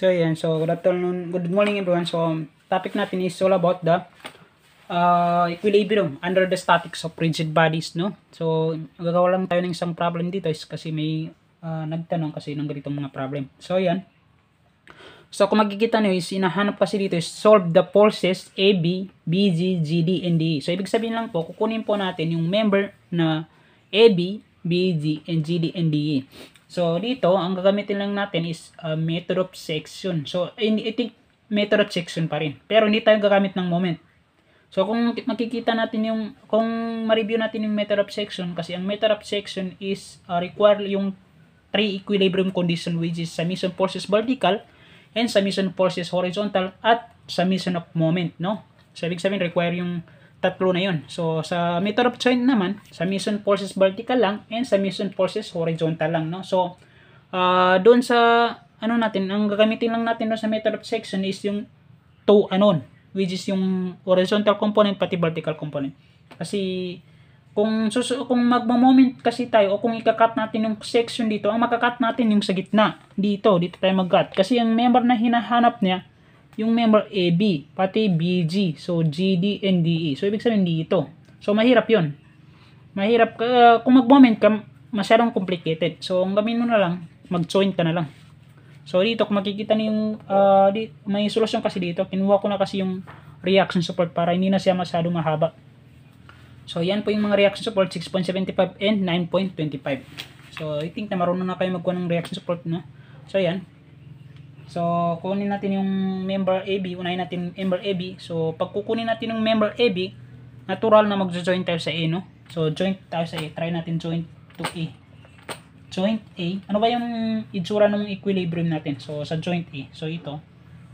So, ayan. So, good afternoon. Good morning, everyone. So, topic natin is all about the uh, equilibrium under the statics of rigid bodies, no? So, gagawa lang tayo ng isang problem dito is kasi may uh, nagtanong kasi ng ganitong mga problem. So, ayan. So, kung magkikita nyo is inahanap kasi dito is solve the forces AB, BG, GD, and DE. So, ibig sabihin lang po, kukunin po natin yung member na AB, BG, and GD, and DE. So, dito, ang gagamitin lang natin is uh, method of section. So, in, eh, I think method of section pa rin. Pero hindi tayo gagamit ng moment. So, kung makikita natin yung, kung ma-review natin yung method of section, kasi ang method of section is uh, require yung three equilibrium condition which is summation forces vertical and summation forces horizontal at summation of moment, no? So, ibig sabihin, require yung tatlo na yun. So, sa meter of chain naman, sa mission forces vertical lang and sa mission forces horizontal lang, no? So, uh, doon sa, ano natin, ang gagamitin lang natin doon sa meter of section is yung two anon, which is yung horizontal component pati vertical component. Kasi, kung, sus kung magmamoment kasi tayo o kung ikakat natin yung section dito, ang makakat natin yung sa gitna. Dito, dito tayo magkat. Kasi yung member na hinahanap niya yung member AB, pati BG, so GD and DE. So, ibig sabihin dito. E so, mahirap yun. Mahirap, uh, kung mag-moment ka, masyadong complicated. So, ang gamin mo na lang, mag-join ka na lang. So, dito, kung makikita niyo yung, uh, may solusyon kasi dito, kinuha ko na kasi yung reaction support para hindi na siya masyadong mahaba. So, yan po yung mga reaction support, 6.75 and 9.25. So, I think na marunong na kayo magkuha ng reaction support, no? So, yan. So, kunin natin yung member AB. Unahin natin member AB. So, pag kukunin natin yung member AB, natural na mag-join tayo sa A, no? So, join tayo sa A. Try natin join to A. Joint A. Ano ba yung itsura ng equilibrium natin? So, sa joint A. So, ito.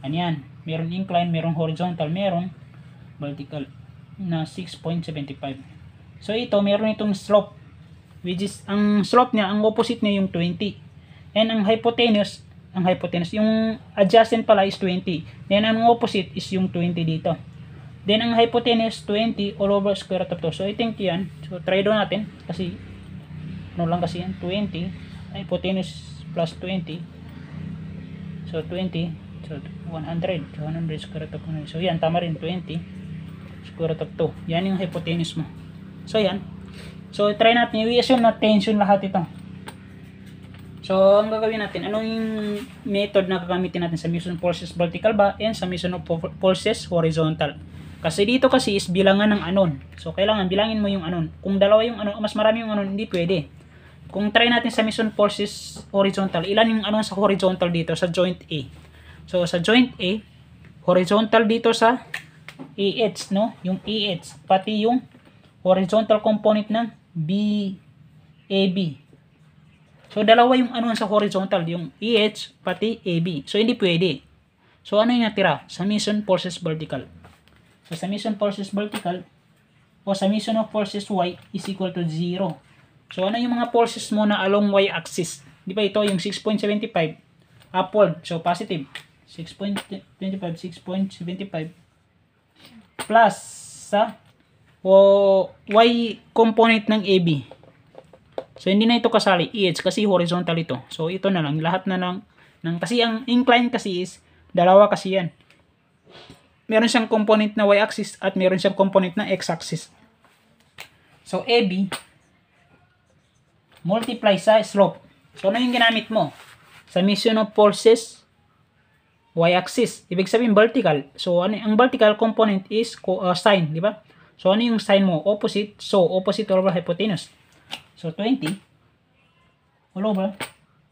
Ganyan. Meron incline, merong horizontal, merong vertical na 6.75. So, ito, meron itong slope. Which is, ang slope niya, ang opposite niya yung 20. And ang hypotenuse, ang hypotenuse. Yung adjacent pala is 20. Then, ang opposite is yung 20 dito. Then, ang hypotenuse, 20 all over square root of 2. So, I think yan. So, try doon natin. Kasi, ano lang kasi yan, 20. Hypotenuse plus 20. So, 20. So, 100. 100 square root of 100. So, yan, tama rin, 20 square root of 2. Yan yung hypotenuse mo. So, yan. So, try natin. I-assume na tension lahat ito. So, ang gagawin natin, ano yung method na gagamitin natin sa mission forces vertical ba and sa mission of forces horizontal. Kasi dito kasi is bilangan ng anon. So, kailangan bilangin mo yung anon. Kung dalawa yung anon, mas marami yung anon, hindi pwede. Kung try natin sa mission forces horizontal, ilan yung anon sa horizontal dito sa joint A. So, sa joint A, horizontal dito sa EH, no? Yung EH, pati yung horizontal component ng BAB. So, dalawa yung ano sa horizontal, yung EH pati AB. So, hindi pwede. So, ano yung natira? Summation forces vertical. So, summation forces vertical o summation of forces Y is equal to 0. So, ano yung mga forces mo na along Y axis? Di ba ito yung 6.75 upward. So, positive. 6.25, 6.75 plus sa o Y component ng AB. So hindi na ito kasali EH kasi horizontal ito. So ito na lang lahat na ng, ng kasi ang incline kasi is dalawa kasi yan. Meron siyang component na y-axis at meron siyang component na x-axis. So AB multiply sa slope. So ano yung ginamit mo? Summation of forces y-axis. Ibig sabihin vertical. So ano ang vertical component is uh, sine, di ba? So ano yung sine mo? Opposite. So opposite over hypotenuse. So, 20 all over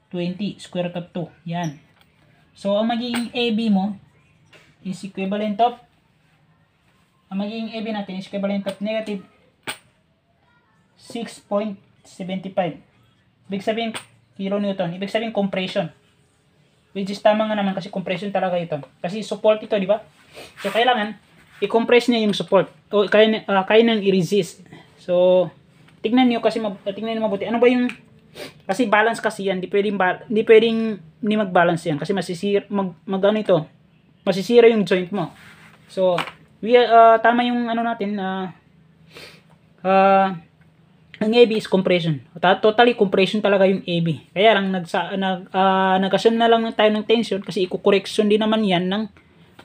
20 square root of 2. Yan. So, ang magiging AB mo is equivalent of ang magiging AB natin is equivalent of negative 6.75. Ibig sabihin, newton. Ibig sabihin, compression. Which is tama nga naman kasi compression talaga ito. Kasi support ito, di ba? So, kailangan, i-compress niya yung support. O, kaya, uh, kaya nang i-resist. So, Tingnan niyo kasi mab- tingnan niyo mabuti. Ano ba yung kasi balance kasi yan, hindi pwedeng hindi pwedeng ni mag-balance yan kasi masisira mag, mag ito, masisira yung joint mo. So, we uh, tama yung ano natin na uh, uh, ah, ang AB is compression. Totally compression talaga yung AB. Kaya lang nagsa, nag uh, na lang tayo ng tension kasi iko-correction din naman yan ng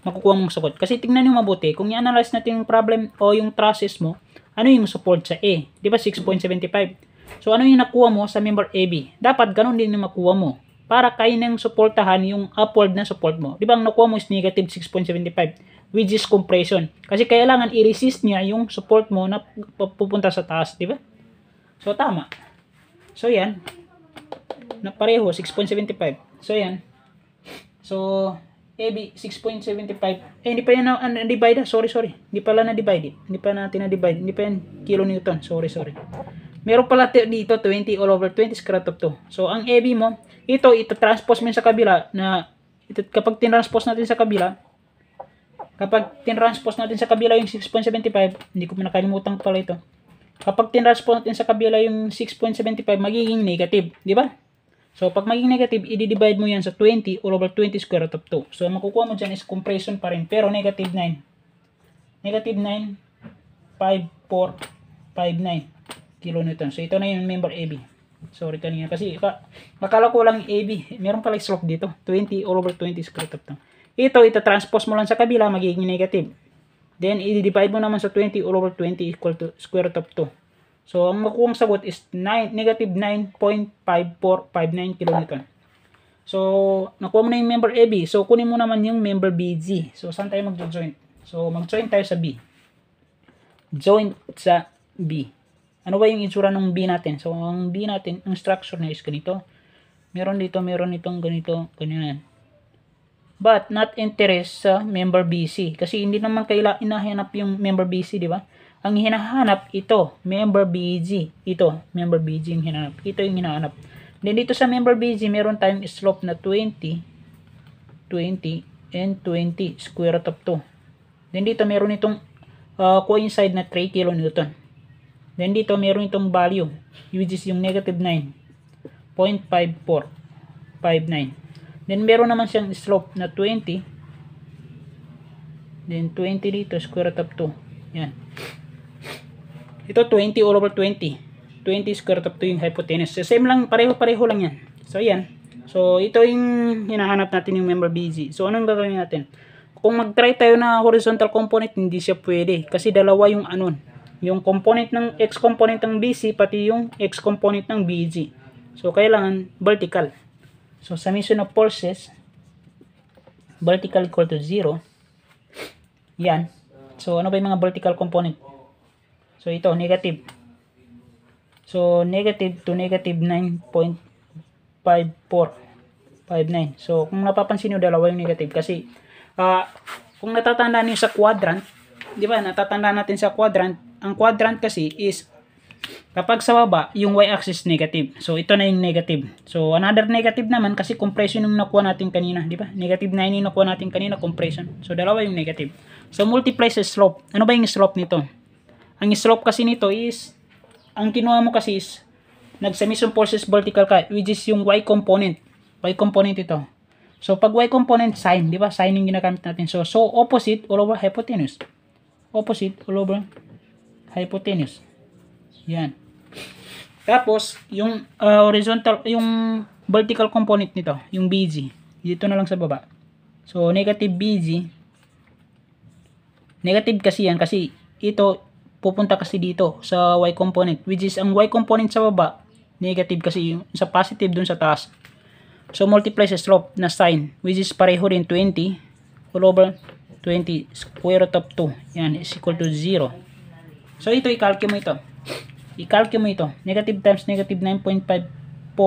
makukuha mong sagot. Kasi tingnan niyo mabuti kung i-analyze natin yung problem o yung trusses mo, ano yung support sa A? Di ba 6.75? So ano yung nakuha mo sa member AB? Dapat ganun din yung makuha mo para kaya nang suportahan yung upward na support mo. Di ba ang nakuha mo is negative 6.75 which is compression. Kasi kailangan i-resist niya yung support mo na pupunta sa taas, di ba? So tama. So yan. Na pareho 6.75. So yan. So AB 6.75 eh hindi pa yan na, ah, na divide ah. sorry sorry hindi pala na divide eh. hindi pa natin na divide hindi pa yan kilonewton sorry sorry meron pala dito 20 all over 20 square root of 2 so ang AB mo ito ito transpose mo sa kabila na ito, kapag tinranspose natin sa kabila kapag tinranspose natin sa kabila yung 6.75 hindi ko nakalimutan pala ito kapag tinranspose natin sa kabila yung 6.75 magiging negative di ba So, pag maging negative, i-divide mo yan sa 20 all over 20 square root of 2. So, ang makukuha mo dyan is compression pa rin, pero negative 9. Negative 9, 5, 4, 5, 9 kilonewton. So, ito na yung member AB. Sorry kanina. Kasi, ka, akala ko lang AB. Meron pala slope dito. 20 all over 20 square root of 2. Ito, ito transpose mo lang sa kabila, magiging negative. Then, i-divide mo naman sa 20 all over 20 equal to square root of 2. So, ang makuhang sagot is 9, negative 9.5459 kilonewton. So, nakuha mo na yung member AB. So, kunin mo naman yung member BG. So, saan tayo magjo-joint? So, mag-joint tayo sa B. Join sa B. Ano ba yung itsura ng B natin? So, ang B natin, ang structure niya is ganito. Meron dito, meron itong ganito, ganyan. But, not interest sa member BC. Kasi hindi naman kailangan inahanap yung member BC, di ba? ang hinahanap ito, member BG. Ito, member BG yung hinahanap. Ito yung hinahanap. Then dito sa member BG, meron tayong slope na 20, 20, and 20 square root of 2. Then dito meron itong uh, coincide na 3 kilonewton. Then dito meron itong value, which is yung negative 9, 0.54, Then meron naman siyang slope na 20, then 20 dito, square root of 2. Yan. Ito 20 all over 20. 20 square root of 2 yung hypotenuse. same lang, pareho-pareho lang yan. So, yan. So, ito yung hinahanap natin yung member BG. So, anong gagawin natin? Kung mag-try tayo na horizontal component, hindi siya pwede. Kasi dalawa yung anon. Yung component ng x component ng BC, pati yung x component ng BG. So, kailangan vertical. So, summation of forces, vertical equal to 0. Yan. So, ano ba yung mga vertical component? So, ito, negative. So, negative to negative 9.54. 5.9. So, kung napapansin nyo, dalawa yung negative. Kasi, uh, kung natatanda niyo sa quadrant, di ba, natatanda natin sa quadrant, ang quadrant kasi is, kapag sa baba, yung y-axis negative. So, ito na yung negative. So, another negative naman kasi compression yung nakuha natin kanina, di ba? Negative 9 yung nakuha natin kanina, compression. So, dalawa yung negative. So, multiply sa slope. Ano ba yung slope nito? Ang slope kasi nito is, ang kinuha mo kasi is, nag-summation forces vertical ka, which is yung y component. Y component ito. So, pag y component, sine, di ba? Sine yung ginagamit natin. So, so opposite all over hypotenuse. Opposite all over hypotenuse. Yan. Tapos, yung uh, horizontal, yung vertical component nito, yung BG. Dito na lang sa baba. So, negative BG. Negative kasi yan kasi ito pupunta kasi dito sa y component which is ang y component sa baba negative kasi yung sa positive dun sa taas so multiply sa slope na sine which is pareho rin 20 all over 20 square root of 2 yan is equal to 0 so ito i-calculate mo ito i-calculate mo ito negative times negative 9.5459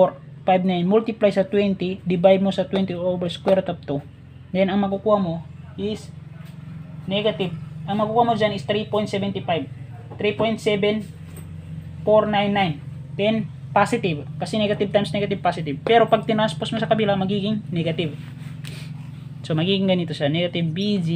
multiply sa 20 divide mo sa 20 over square root of 2 then ang makukuha mo is negative ang makukuha mo dyan is 3.75 3.7499. Then, positive. Kasi negative times negative, positive. Pero pag tinranspose mo sa kabila, magiging negative. So, magiging ganito siya. Negative BG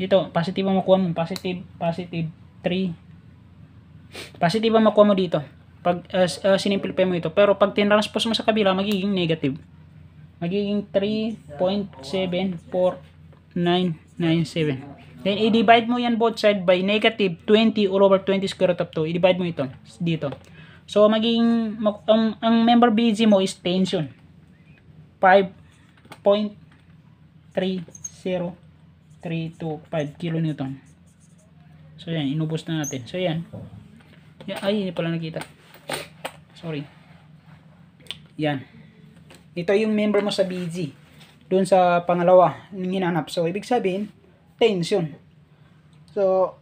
dito, positive ang makuha mo. Positive, positive 3. Positive ang makuha mo dito. Pag uh, uh, sinimplify mo ito. Pero pag tinranspose mo sa kabila, magiging negative. Magiging 3.749. 997. Then, i-divide mo yan both side by negative 20 all over 20 square root of 2. I-divide mo ito dito. So, magiging, ang, ang member BG mo is tension. 5.30325 kilonewton. So, yan. Inubos na natin. So, yan. Ay, hindi pala nakita. Sorry. Yan. Ito yung member mo sa BG doon sa pangalawa ng hinanap. So, ibig sabihin, tens yun. So,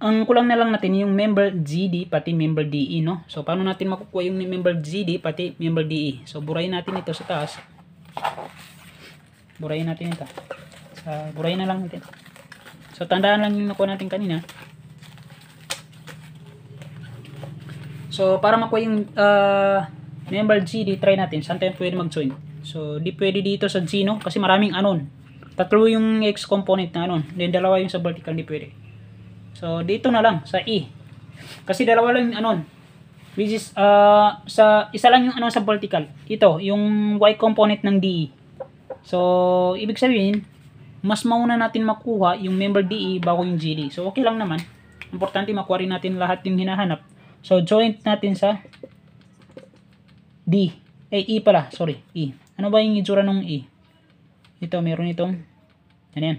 ang kulang na lang natin yung member GD pati member DE, no? So, paano natin makukuha yung member GD pati member DE? So, burayin natin ito sa taas. Burayin natin ito. Sa, burayin na lang natin. So, tandaan lang yung nakuha natin kanina. So, para makuha yung uh, member GD, try natin. Saan tayo pwede mag-join? So, di pwede dito sa Gino kasi maraming anon. Tatlo yung X component na anon. Then, dalawa yung sa vertical, di pwede. So, dito na lang, sa E. Kasi dalawa lang yung anon. Which is, uh, sa, isa lang yung anon sa vertical. Ito, yung Y component ng DE. So, ibig sabihin, mas mauna natin makuha yung member DE bago yung GD. So, okay lang naman. Importante, makuha rin natin lahat yung hinahanap. So, joint natin sa D. Eh, E pala. Sorry, E. Ano ba yung itsura ng E? Ito, meron itong, ano yan?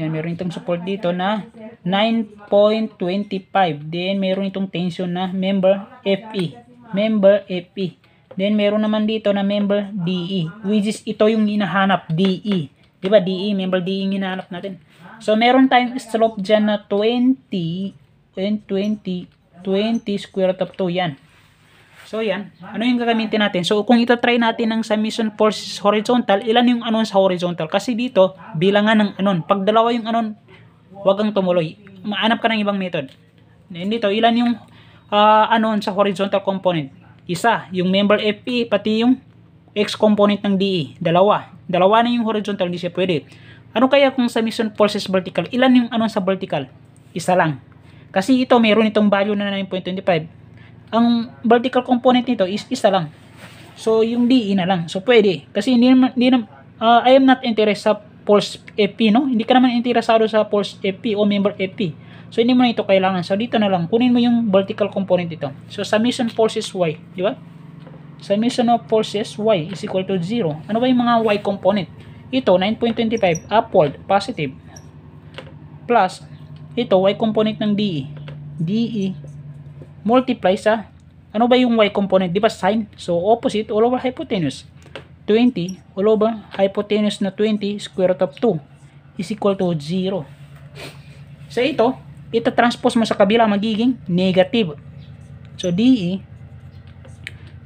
Yan, meron itong support dito na 9.25. Then, meron itong tension na member FE. Member FE. Then, meron naman dito na member DE. Which is, ito yung hinahanap, DE. Diba, DE, member DE yung hinahanap natin. So, meron tayong slope dyan na 20 and 20, 20 square root of 2. Yan. So, yan. Ano yung gagamitin natin? So, kung itatry natin ng submission forces horizontal, ilan yung anon sa horizontal? Kasi dito, bilangan ng anon. Pag dalawa yung anon, wag kang tumuloy. Maanap ka ng ibang method. And dito, ilan yung uh, anon sa horizontal component? Isa, yung member FE, pati yung X component ng DE. Dalawa. Dalawa na yung horizontal, hindi siya pwede. Ano kaya kung summation forces vertical? Ilan yung anon sa vertical? Isa lang. Kasi ito, mayroon itong value na 9.25 ang vertical component nito is isa lang. So, yung DE na lang. So, pwede. Kasi hindi naman, hindi naman, uh, I am not interested sa force FP, no? Hindi ka naman interesado sa force FP o member FP. So, hindi mo na ito kailangan. So, dito na lang. Kunin mo yung vertical component ito. So, summation forces Y. Di ba? Summation of forces Y is equal to 0. Ano ba yung mga Y component? Ito, 9.25, upward, positive. Plus, ito, Y component ng DE. DE multiply sa, ano ba yung y component? Di ba sine? So, opposite all over hypotenuse. 20 all over hypotenuse na 20 square root of 2 is equal to 0. Sa ito, ito transpose mo sa kabila magiging negative. So, DE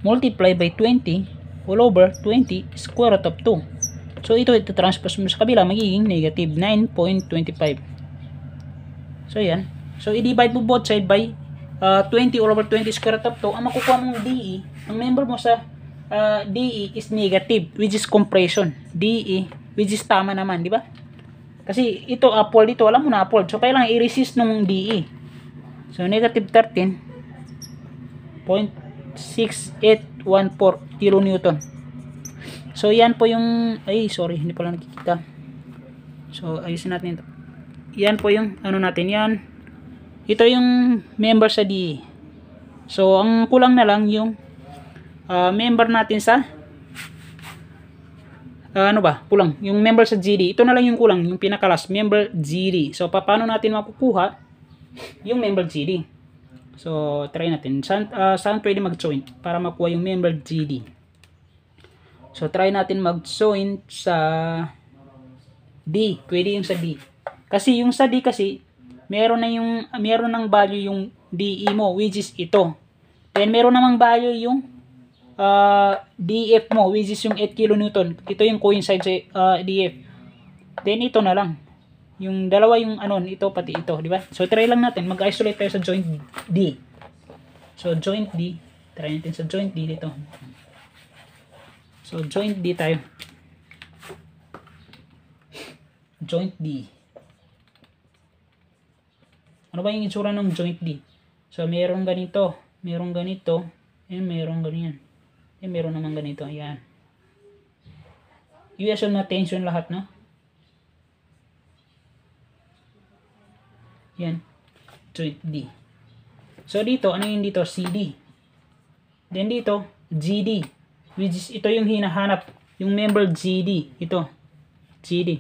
multiply by 20 all over 20 square root of 2. So, ito ito transpose mo sa kabila magiging negative 9.25. So, yan. So, i-divide mo both side by uh, ah, 20 over 20 square top to, ang makukuha mong DE, ang member mo sa uh, ah, DE is negative, which is compression. DE, which is tama naman, di ba? Kasi ito, upward dito, alam mo na upward. So, kailangan i-resist nung DE. So, negative 13.6814 kilonewton. So, yan po yung, ay, sorry, hindi pala nakikita. So, ayusin natin ito. Yan po yung, ano natin yan, ito yung member sa DE so ang kulang na lang yung uh, member natin sa uh, ano ba kulang yung member sa GD ito na lang yung kulang yung pinaka last member GD so paano natin makukuha yung member GD so try natin saan, uh, saan pwede mag join para makuha yung member GD so try natin mag join sa D pwede yung sa D kasi yung sa D kasi meron na yung meron ng value yung DE mo which is ito. Then meron namang value yung uh, ah, DF mo which is yung 8 kN. Ito yung coincide sa uh, ah, DF. Then ito na lang. Yung dalawa yung ano, ito pati ito, di ba? So try lang natin mag-isolate tayo sa joint D. So joint D, try natin sa joint D dito. So joint D tayo. Joint D. Ano ba yung itsura ng joint D? So, merong ganito, merong ganito, and merong ganyan. And meron naman ganito, ayan. USL na tension lahat, no? Yan. Joint D. So, dito, ano yung dito? CD. Then, dito, GD. Which is, ito yung hinahanap. Yung member GD. Ito. GD.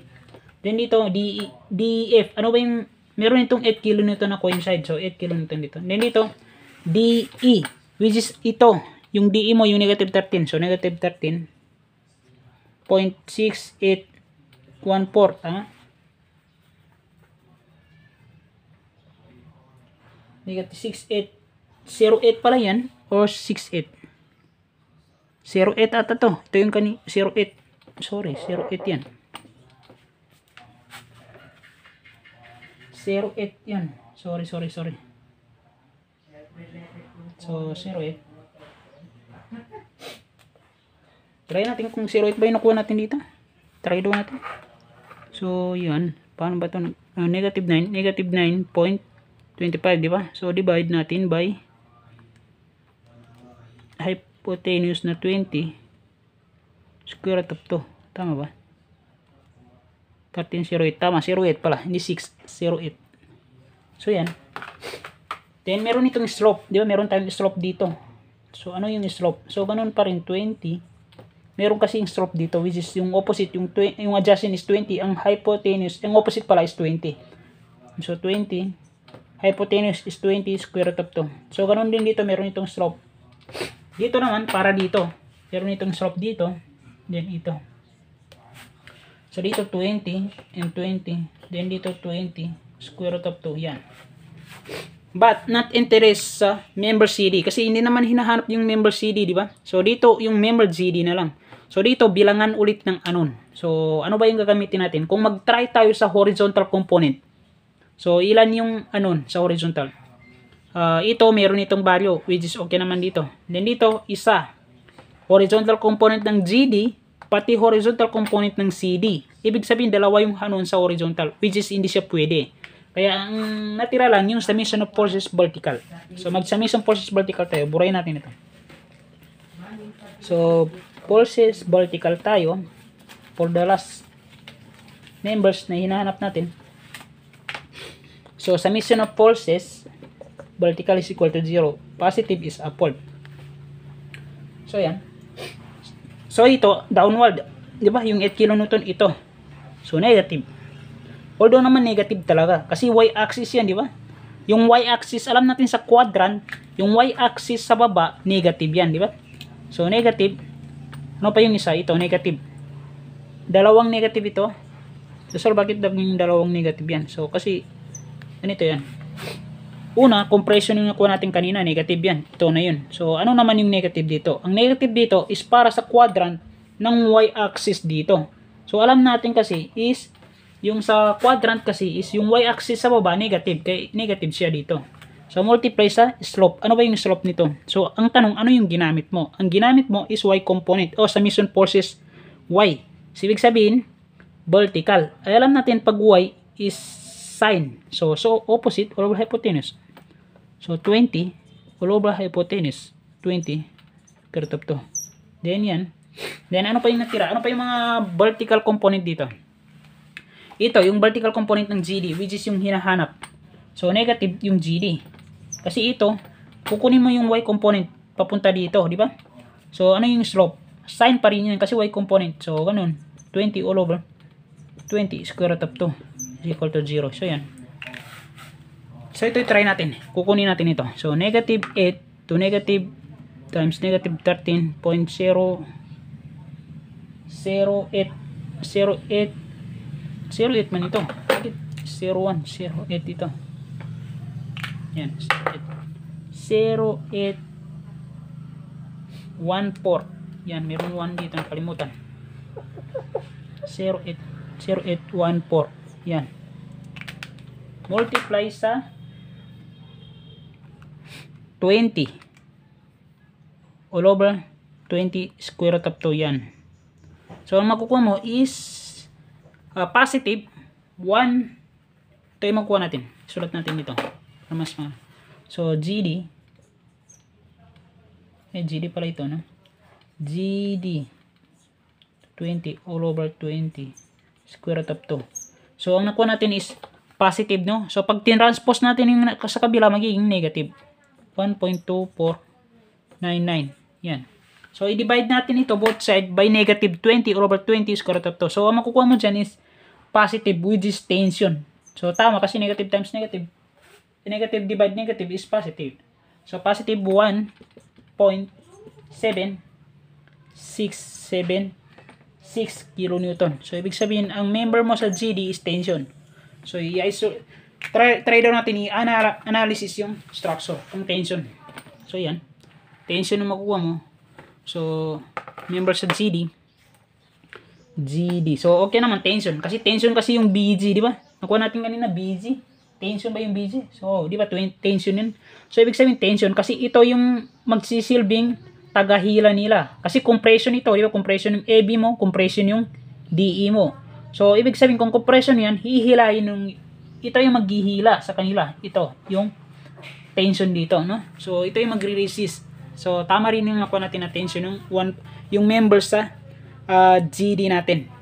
Then, dito, D, e, DF. E ano ba yung meron itong 8 kilo nito na coincide. So, 8 kilo nito dito. Then dito, DE, which is ito. Yung DE mo, yung negative 13. So, negative 13, 0.6814. Tama? Negative 68. 08 pala yan. Or 68. 08 ata to. Ito yung kani 08. Sorry, 08 yan. 08 yan. Sorry, sorry, sorry. So, 08. Try natin kung 08 ba yung nakuha natin dito. Try daw natin. So, yun. Paano ba ito? Uh, ah, negative 9. Negative 9.25, di ba? So, divide natin by hypotenuse na 20 square root of 2. Tama ba? 1308. Tama, 08 pala. Hindi 608 So, yan. Then, meron itong slope. Di ba? Meron tayong slope dito. So, ano yung slope? So, ganun pa rin. 20. Meron kasi yung slope dito, which is yung opposite. Yung, yung adjacent is 20. Ang hypotenuse, ang opposite pala is 20. So, 20. Hypotenuse is 20 square root of 2. So, ganun din dito. Meron itong slope. Dito naman, para dito. Meron itong slope dito. Then, ito. So, dito 20 and 20. Then, dito 20. Square root of 2. Yan. But, not interest sa member CD. Kasi hindi naman hinahanap yung member CD, di ba? So, dito yung member CD na lang. So, dito bilangan ulit ng anon. So, ano ba yung gagamitin natin? Kung mag-try tayo sa horizontal component. So, ilan yung anon sa horizontal? Uh, ito, meron itong value, which is okay naman dito. Then, dito, isa. Horizontal component ng GD pati horizontal component ng CD. Ibig sabihin, dalawa yung hanon sa horizontal, which is hindi siya pwede. Kaya ang natira lang yung summation of forces vertical. So mag-summation forces vertical tayo. Burayin natin ito. So forces vertical tayo for the last members na hinahanap natin. So summation of forces vertical is equal to 0. Positive is upward. So yan. So ito, downward, 'di ba? Yung 8 kilonewton ito. So negative. Although naman negative talaga kasi y axis 'yan, 'di ba? Yung y axis, alam natin sa quadrant, yung y axis sa baba, negative 'yan, 'di ba? So negative. Ano pa yung isa? Ito negative. Dalawang negative ito. So sir, bakit yung dalawang negative 'yan? So kasi ganito 'yan. Una, compression yung nakuha natin kanina, negative yan. Ito na yun. So, ano naman yung negative dito? Ang negative dito is para sa quadrant ng y-axis dito. So, alam natin kasi is, yung sa quadrant kasi is yung y-axis sa baba negative. Kaya negative siya dito. So, multiply sa slope. Ano ba yung slope nito? So, ang tanong, ano yung ginamit mo? Ang ginamit mo is y component o summation forces y. So, ibig sabihin, vertical. Ay, alam natin pag y is sine. So, so opposite all over hypotenuse. So, 20 all over hypotenuse. 20 per top to. Then, yan. Then, ano pa yung natira? Ano pa yung mga vertical component dito? Ito, yung vertical component ng GD, which is yung hinahanap. So, negative yung GD. Kasi ito, kukunin mo yung Y component papunta dito, di ba? So, ano yung slope? Sine pa rin yun kasi Y component. So, ganun. 20 all over. 20 square root of 2 equal to 0. So, yan. So, ito try natin. Kukunin natin ito. So, negative 8 to negative times negative 13.0 08 08 08 man ito. 0108 ito. Yan. 08 14. yan meron 1 dito kalimutan. 08 08 yan multiply sa 20 all over 20 square root of 2 yan so ang makukuha mo is uh, positive 1 ito yung makukuha natin sulat natin dito mas ma so GD eh GD pala ito no GD 20 all over 20 square root of 2 So, ang nakuha natin is positive, no? So, pag tinranspose natin yung sa kabila, magiging negative. 1.2499. Yan. So, i-divide natin ito both side by negative 20 over 20 is correct of 2. So, ang makukuha mo dyan is positive which is tension. So, tama kasi negative times negative. Negative divide negative is positive. So, positive 1.767 6 kN. So, ibig sabihin, ang member mo sa GD is tension. So, i-isolate. Try, try daw natin i-analysis yung structure, yung tension. So, yan. Tension na makukuha mo. So, member sa GD. GD. So, okay naman, tension. Kasi tension kasi yung BG, di ba? Nakuha natin kanina, BG. Tension ba yung BG? So, di ba? Tension yun. So, ibig sabihin, tension. Kasi ito yung magsisilbing tagahila nila. Kasi compression ito, di ba? Compression yung AB mo, compression yung DE mo. So, ibig sabihin kung compression yan, hihilayin yung, ito yung maghihila sa kanila. Ito, yung tension dito, no? So, ito yung magre-resist. So, tama rin yung nakuha natin na tension yung, one, yung members sa uh, ah, GD natin.